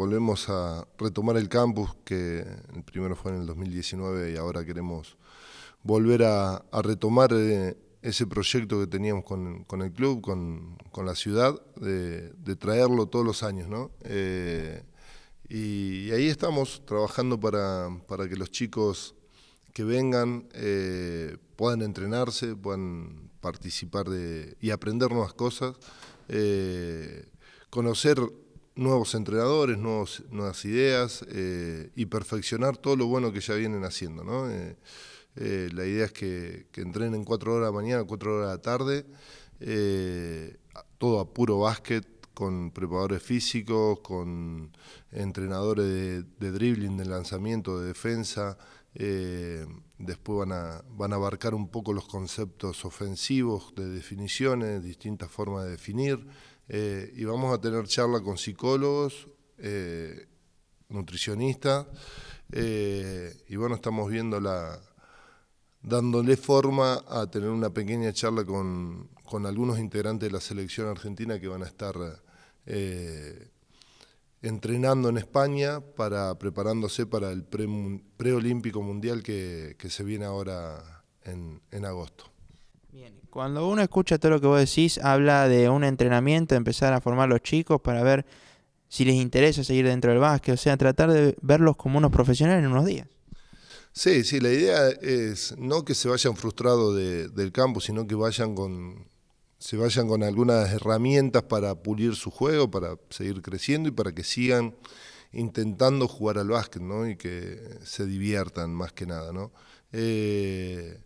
volvemos a retomar el campus, que el primero fue en el 2019 y ahora queremos volver a, retomar eh, ese proyecto que teníamos con, el club, con, la ciudad, de, traerlo todos los años. Eh, y, ahí estamos trabajando para, que los chicos que vengan eh, puedan entrenarse, puedan participar de, y aprender nuevas cosas, conocer nuevos entrenadores, nuevas ideas eh, y perfeccionar todo lo bueno que ya vienen haciendo. ¿no? Eh, eh, la idea es que, entrenen 4 horas de la mañana, 4 horas de la tarde, todo a puro básquet, con preparadores físicos, con entrenadores de, dribbling, de lanzamiento, de defensa. después van a, van a abarcar un poco los conceptos ofensivos de definiciones, distintas formas de definir. Eh, y vamos a tener charla con psicólogos, eh, nutricionistas, eh, y bueno, estamos viendo la dándole forma a tener una pequeña charla con, algunos integrantes de la selección argentina que van a estar entrenando en España para preparándose para el preolímpico mundial que, se viene ahora en agosto. Bien, cuando uno escucha todo lo que vos decís, habla de un entrenamiento, empezar a formar los chicos para ver si les interesa seguir dentro del básquet, o sea, tratar de verlos como unos profesionales en unos días. Sí, sí, la idea es no que se vayan frustrados del campo, sino que vayan con, se vayan con algunas herramientas para pulir su juego, para seguir creciendo y para que sigan intentando jugar al básquet, ¿no? Y que se diviertan más que nada, ¿no? Eh,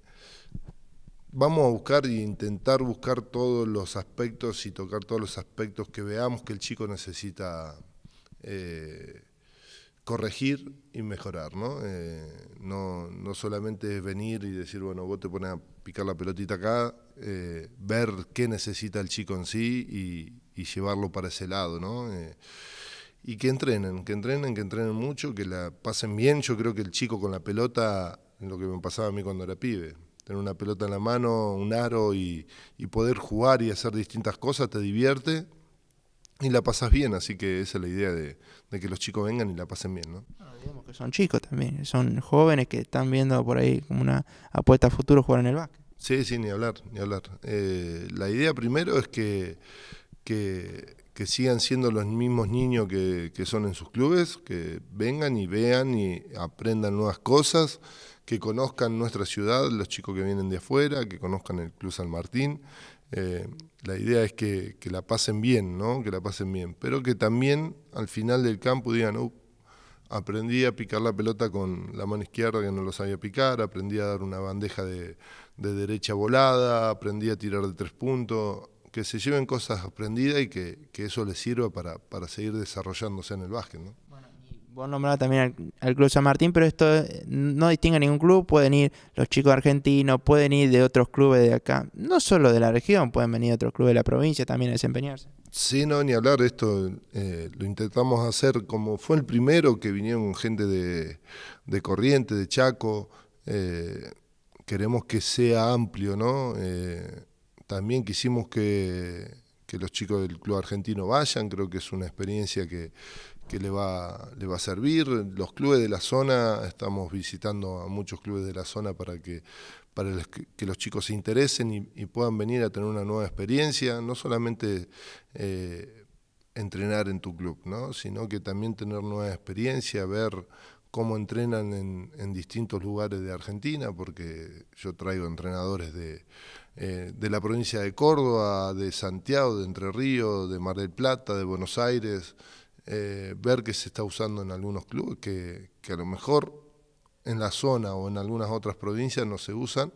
vamos a buscar e intentar buscar todos los aspectos y tocar todos los aspectos que veamos que el chico necesita eh, corregir y mejorar, ¿no? solamente eh, ¿no? ¿no? solamente venir y decir, bueno, vos te pones a picar la pelotita acá, eh, ver qué necesita el chico en sí y, llevarlo para ese lado, ¿no? y que entrenen, que entrenen, que entrenen mucho, que la pasen bien. Yo creo que el chico con la pelota, lo que me pasaba a mí cuando era pibe, tener una pelota en la mano, un aro y, poder jugar y hacer distintas cosas, te divierte y la pasas bien, así que esa es la idea de, que los chicos vengan y la pasen bien, ¿no? Ah, digamos que son chicos también, son jóvenes que están viendo por ahí como una apuesta a futuro jugar en el básquet. Sí, sí, ni hablar, ni hablar. Eh, la idea primero es que, que que sigan siendo los mismos niños que, son en sus clubes, que vengan y vean y aprendan nuevas cosas, que conozcan nuestra ciudad, los chicos que vienen de afuera, que conozcan el Club San Martín. Eh, la idea es que, la pasen bien, ¿no? Que la pasen bien, pero que también al final del campo digan, uh, aprendí a picar la pelota con la mano izquierda que no lo sabía picar, aprendí a dar una bandeja de, de derecha volada, aprendí a tirar de tres puntos, que se lleven cosas aprendidas y que, eso les sirva para, seguir desarrollándose en el básquet. ¿no? Bueno, y vos nombrás también al, Club San Martín, pero esto eh, no distingue a ningún club. Pueden ir los chicos argentinos, pueden ir de otros clubes de acá, no solo de la región, pueden venir de otros clubes de la provincia también a desempeñarse. Sí, no, ni hablar de esto. Eh, lo intentamos hacer como fue el primero que vinieron gente de, de Corriente, de Chaco. Eh, queremos que sea amplio, ¿no? también quisimos que, los chicos del club argentino vayan, creo que es una experiencia que, le, va, le va a servir. Los clubes de la zona, estamos visitando a muchos clubes de la zona para que, para que los chicos se interesen y, puedan venir a tener una nueva experiencia, no solamente eh, entrenar en tu club, ¿no? sino que también tener nueva experiencia, ver cómo entrenan en distintos lugares de Argentina, porque yo traigo entrenadores de eh, de la provincia de Córdoba, de Santiago, de Entre Ríos, de Mar del Plata, de Buenos Aires, eh, ver que se está usando en algunos clubes que, a lo mejor en la zona o en algunas otras provincias no se usan.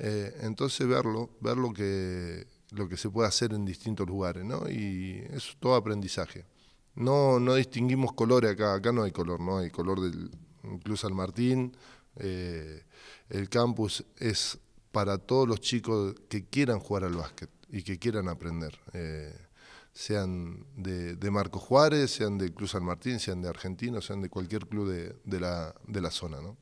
Eh, entonces verlo, ver lo que, lo que se puede hacer en distintos lugares, ¿no? Y es todo aprendizaje. No, no distinguimos colores acá, acá no hay color, no hay color del Club San Martín, el campus es para todos los chicos que quieran jugar al básquet y que quieran aprender, eh, sean de, Marcos Marco Juárez, sean de Cruz San Martín, sean de Argentino, sean de cualquier club de, la, de la zona. ¿no?